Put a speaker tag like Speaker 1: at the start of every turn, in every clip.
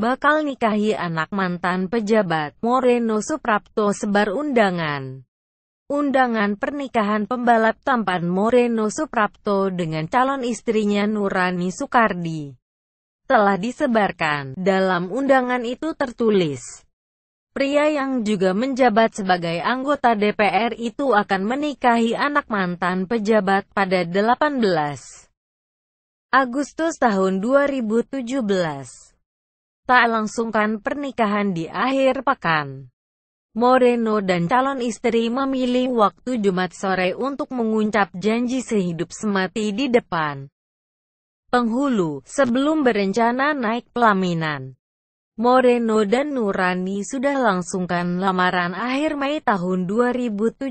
Speaker 1: bakal nikahi anak mantan pejabat, Moreno Suprapto sebar undangan. Undangan pernikahan pembalap tampan Moreno Suprapto dengan calon istrinya Nurani Soekardi telah disebarkan. Dalam undangan itu tertulis, pria yang juga menjabat sebagai anggota DPR itu akan menikahi anak mantan pejabat pada 18 Agustus tahun 2017 tak langsungkan pernikahan di akhir pekan. Moreno dan calon istri memilih waktu Jumat sore untuk mengucap janji sehidup semati di depan penghulu sebelum berencana naik pelaminan. Moreno dan Nurani sudah langsungkan lamaran akhir Mei tahun 2017.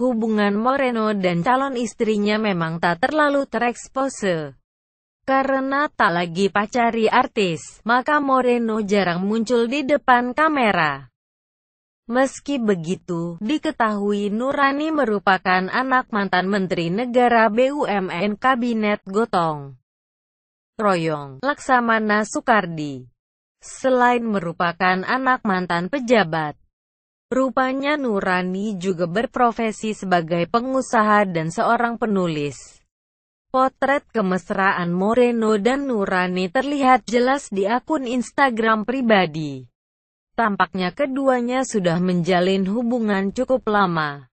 Speaker 1: Hubungan Moreno dan calon istrinya memang tak terlalu terekspose. Karena tak lagi pacari artis, maka Moreno jarang muncul di depan kamera. Meski begitu, diketahui Nurani merupakan anak mantan Menteri Negara BUMN Kabinet Gotong Royong, Laksamana Soekardi. Selain merupakan anak mantan pejabat, rupanya Nurani juga berprofesi sebagai pengusaha dan seorang penulis. Potret kemesraan Moreno dan Nurani terlihat jelas di akun Instagram pribadi. Tampaknya keduanya sudah menjalin hubungan cukup lama.